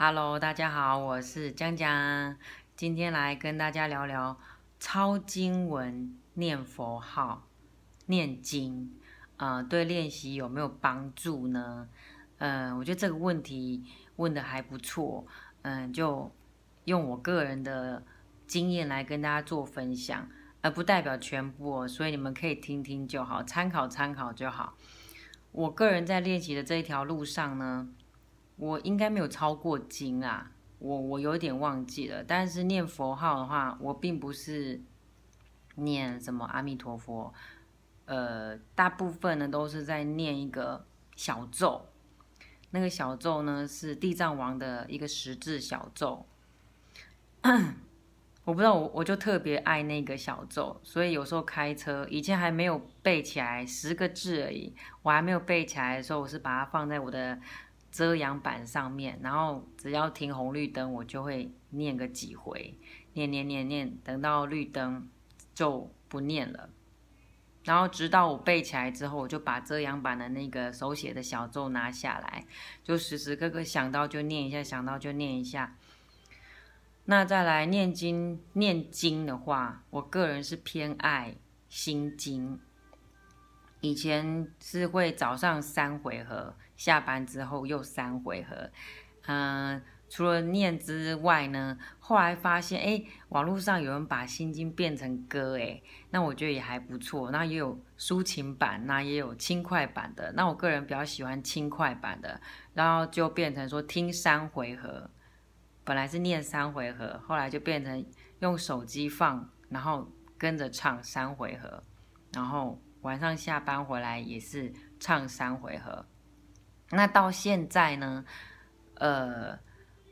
Hello，大家好，我是江江，今天来跟大家聊聊抄经文、念佛号、念经啊，对练习有没有帮助呢？嗯，我觉得这个问题问的还不错，嗯，就用我个人的经验来跟大家做分享，而不代表全部哦，所以你们可以听听就好，参考参考就好。我个人在练习的这一条路上呢。我应该没有超过经啊，我我有点忘记了。但是念佛号的话，我并不是念什么阿弥陀佛，呃，大部分呢都是在念一个小咒。那个小咒呢是地藏王的一个十字小咒。我不知道，我我就特别爱那个小咒，所以有时候开车以前还没有背起来，十个字而已，我还没有背起来的时候，我是把它放在我的。遮阳板上面，然后只要停红绿灯，我就会念个几回，念念念念，等到绿灯就不念了。然后直到我背起来之后，我就把遮阳板的那个手写的小咒拿下来，就时时刻刻想到就念一下，想到就念一下。那再来念经，念经的话，我个人是偏爱心经。以前是会早上三回合，下班之后又三回合。嗯，除了念之外呢，后来发现，哎，网络上有人把心经变成歌，哎，那我觉得也还不错。那也有抒情版，那也有轻快版的。那我个人比较喜欢轻快版的。然后就变成说听三回合，本来是念三回合，后来就变成用手机放，然后跟着唱三回合，然后。晚上下班回来也是唱三回合，那到现在呢？呃，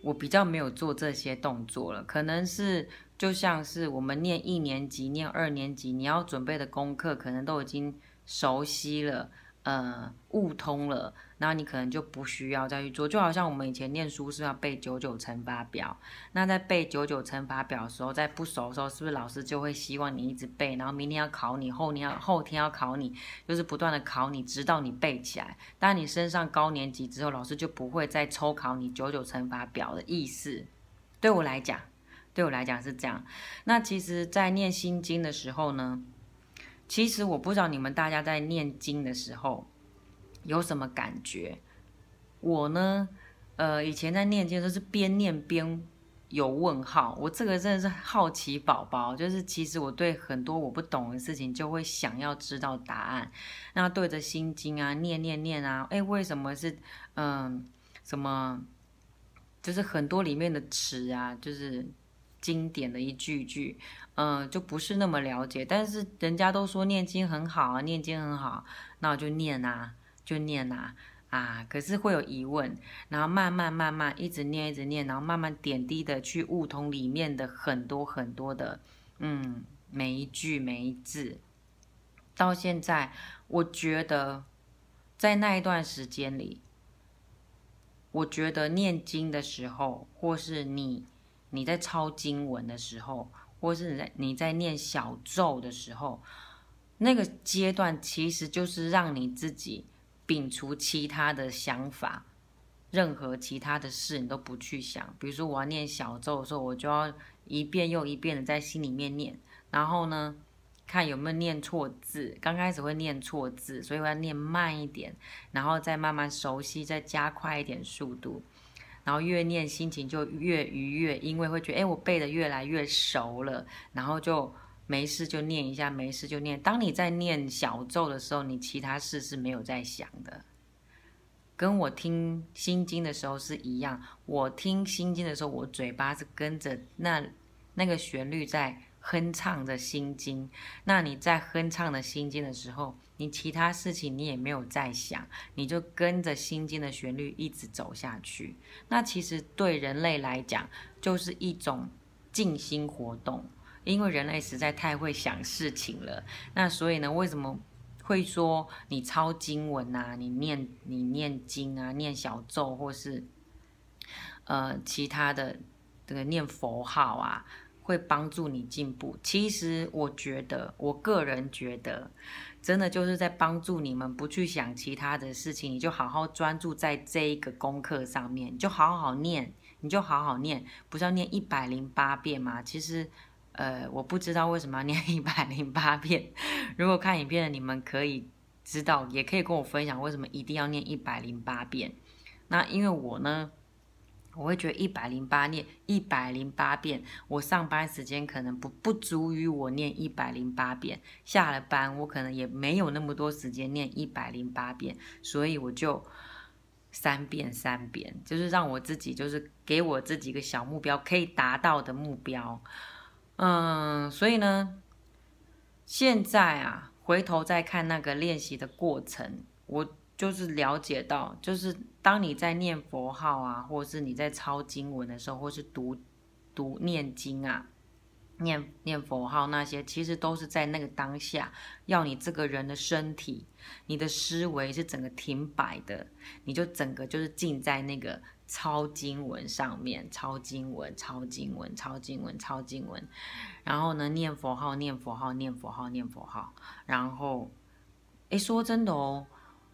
我比较没有做这些动作了，可能是就像是我们念一年级、念二年级，你要准备的功课，可能都已经熟悉了。呃，悟通了，然后你可能就不需要再去做，就好像我们以前念书是要背九九乘法表，那在背九九乘法表的时候，在不熟的时候，是不是老师就会希望你一直背，然后明天要考你，后天要后天要考你，就是不断的考你，直到你背起来。当你升上高年级之后，老师就不会再抽考你九九乘法表的意思。对我来讲，对我来讲是这样。那其实，在念心经的时候呢？其实我不知道你们大家在念经的时候有什么感觉，我呢，呃，以前在念经候是边念边有问号，我这个真的是好奇宝宝，就是其实我对很多我不懂的事情就会想要知道答案，那对着心经啊念念念啊，哎，为什么是嗯什么，就是很多里面的词啊，就是。经典的一句句，嗯，就不是那么了解。但是人家都说念经很好啊，念经很好，那我就念啊，就念啊，啊，可是会有疑问，然后慢慢慢慢一直念，一直念，然后慢慢点滴的去悟通里面的很多很多的，嗯，每一句每一字。到现在，我觉得在那一段时间里，我觉得念经的时候，或是你。你在抄经文的时候，或是你在你在念小咒的时候，那个阶段其实就是让你自己摒除其他的想法，任何其他的事你都不去想。比如说我要念小咒的时候，我就要一遍又一遍的在心里面念，然后呢，看有没有念错字。刚开始会念错字，所以我要念慢一点，然后再慢慢熟悉，再加快一点速度。然后越念心情就越愉悦，因为会觉得哎，我背的越来越熟了，然后就没事就念一下，没事就念。当你在念小咒的时候，你其他事是没有在想的，跟我听心经的时候是一样。我听心经的时候，我嘴巴是跟着那那个旋律在。哼唱着心经，那你在哼唱的心经的时候，你其他事情你也没有在想，你就跟着心经的旋律一直走下去。那其实对人类来讲，就是一种静心活动，因为人类实在太会想事情了。那所以呢，为什么会说你抄经文啊，你念你念经啊，念小咒或是呃其他的这个念佛号啊？会帮助你进步。其实我觉得，我个人觉得，真的就是在帮助你们不去想其他的事情，你就好好专注在这一个功课上面，你就好好念，你就好好念。不是要念一百零八遍吗？其实，呃，我不知道为什么要念一百零八遍。如果看影片的你们可以知道，也可以跟我分享为什么一定要念一百零八遍。那因为我呢。我会觉得一百零八念一百零八遍，我上班时间可能不不足于我念一百零八遍，下了班我可能也没有那么多时间念一百零八遍，所以我就三遍三遍，就是让我自己就是给我自己一个小目标可以达到的目标，嗯，所以呢，现在啊，回头再看那个练习的过程，我。就是了解到，就是当你在念佛号啊，或是你在抄经文的时候，或是读读念经啊，念念佛号那些，其实都是在那个当下，要你这个人的身体、你的思维是整个停摆的，你就整个就是浸在那个抄经文上面，抄经文、抄经文、抄经文、抄经文，然后呢，念佛号、念佛号、念佛号、念佛号，然后，哎，说真的哦。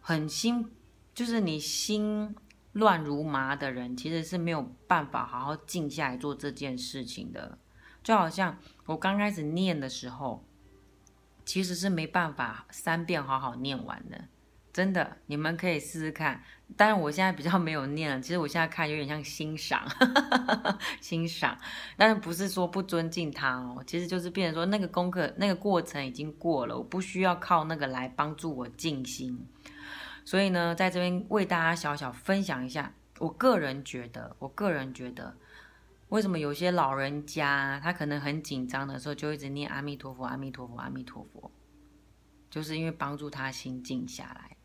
很心，就是你心乱如麻的人，其实是没有办法好好静下来做这件事情的。就好像我刚开始念的时候，其实是没办法三遍好好念完的。真的，你们可以试试看。但是我现在比较没有念了，其实我现在看有点像欣赏，欣赏。但是不是说不尊敬他哦，其实就是变成说那个功课那个过程已经过了，我不需要靠那个来帮助我静心。所以呢，在这边为大家小小分享一下，我个人觉得，我个人觉得，为什么有些老人家他可能很紧张的时候，就一直念阿弥陀佛，阿弥陀佛，阿弥陀佛，就是因为帮助他心静下来。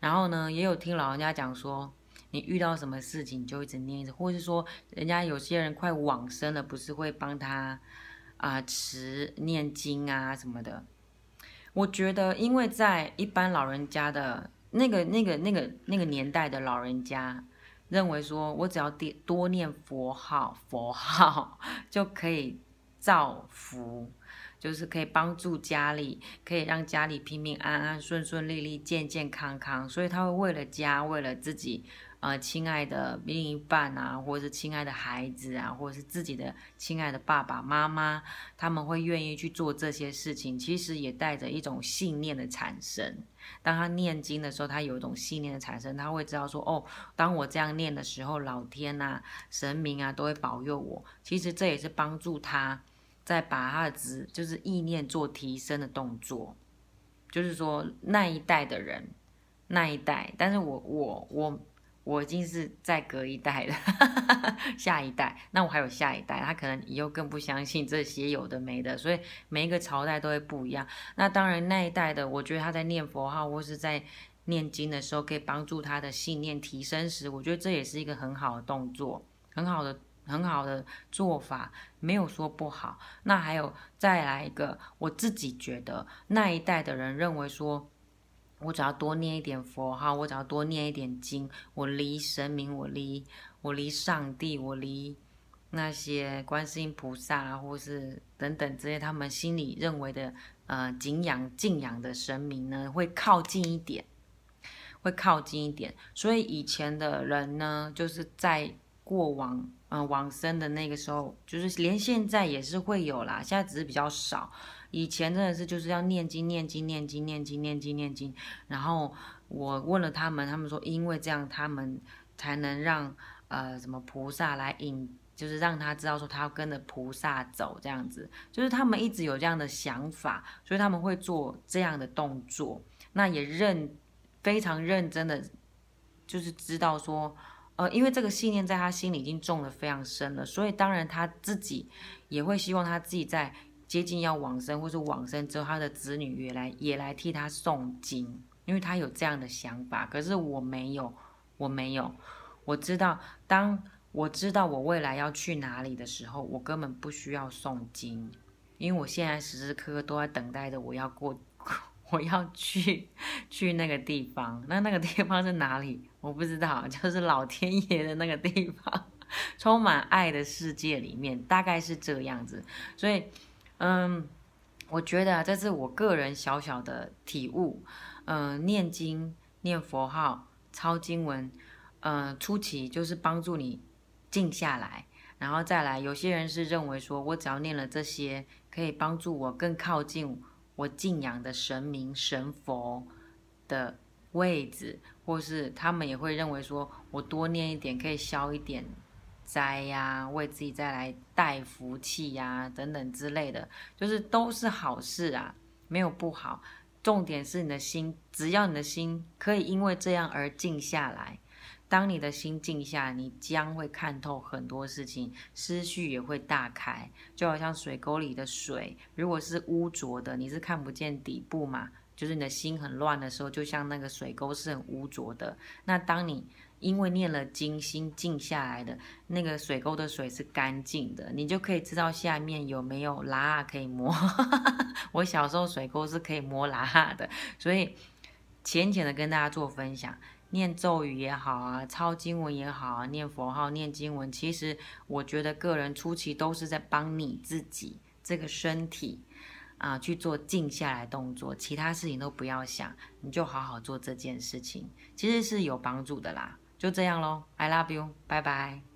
然后呢，也有听老人家讲说，你遇到什么事情就一直念，着，或是说，人家有些人快往生了，不是会帮他啊持念经啊什么的。我觉得，因为在一般老人家的。那个、那个、那个、那个年代的老人家，认为说我只要点多念佛号，佛号就可以造福，就是可以帮助家里，可以让家里平平安安、顺顺利利、健健康康，所以他会为了家，为了自己。啊，亲爱的另一半啊，或者是亲爱的孩子啊，或者是自己的亲爱的爸爸妈妈，他们会愿意去做这些事情，其实也带着一种信念的产生。当他念经的时候，他有一种信念的产生，他会知道说：“哦，当我这样念的时候，老天呐、神明啊，都会保佑我。”其实这也是帮助他在把他的就是意念做提升的动作。就是说，那一代的人，那一代，但是我我我。我已经是在隔一代了，下一代，那我还有下一代，他可能以后更不相信这些有的没的，所以每一个朝代都会不一样。那当然那一代的，我觉得他在念佛号或是在念经的时候，可以帮助他的信念提升时，我觉得这也是一个很好的动作，很好的很好的做法，没有说不好。那还有再来一个，我自己觉得那一代的人认为说。我只要多念一点佛号，我只要多念一点经，我离神明，我离我离上帝，我离那些观世音菩萨啊，或是等等这些他们心里认为的呃敬仰敬仰的神明呢，会靠近一点，会靠近一点。所以以前的人呢，就是在。过往，嗯，往生的那个时候，就是连现在也是会有啦。现在只是比较少，以前真的是就是要念经、念经、念经、念经、念经、念经。然后我问了他们，他们说因为这样，他们才能让呃什么菩萨来引，就是让他知道说他要跟着菩萨走，这样子。就是他们一直有这样的想法，所以他们会做这样的动作。那也认非常认真的，就是知道说。呃，因为这个信念在他心里已经种了非常深了，所以当然他自己也会希望他自己在接近要往生或是往生之后，他的子女也来也来替他诵经，因为他有这样的想法。可是我没有，我没有，我知道，当我知道我未来要去哪里的时候，我根本不需要诵经，因为我现在时时刻刻都在等待着我要过。我要去去那个地方，那那个地方是哪里？我不知道，就是老天爷的那个地方，充满爱的世界里面，大概是这样子。所以，嗯，我觉得这是我个人小小的体悟。嗯，念经、念佛号、抄经文，嗯，初期就是帮助你静下来，然后再来。有些人是认为说，我只要念了这些，可以帮助我更靠近。我敬仰的神明、神佛的位置，或是他们也会认为说，我多念一点可以消一点灾呀，为自己再来带福气呀，等等之类的，就是都是好事啊，没有不好。重点是你的心，只要你的心可以因为这样而静下来。当你的心静下，你将会看透很多事情，思绪也会大开，就好像水沟里的水，如果是污浊的，你是看不见底部嘛？就是你的心很乱的时候，就像那个水沟是很污浊的。那当你因为念了经，心静下来的那个水沟的水是干净的，你就可以知道下面有没有拉可以摸。我小时候水沟是可以摸拉的，所以浅浅的跟大家做分享。念咒语也好啊，抄经文也好啊，念佛号、念经文，其实我觉得个人初期都是在帮你自己这个身体啊去做静下来动作，其他事情都不要想，你就好好做这件事情，其实是有帮助的啦。就这样喽，I love you，拜拜。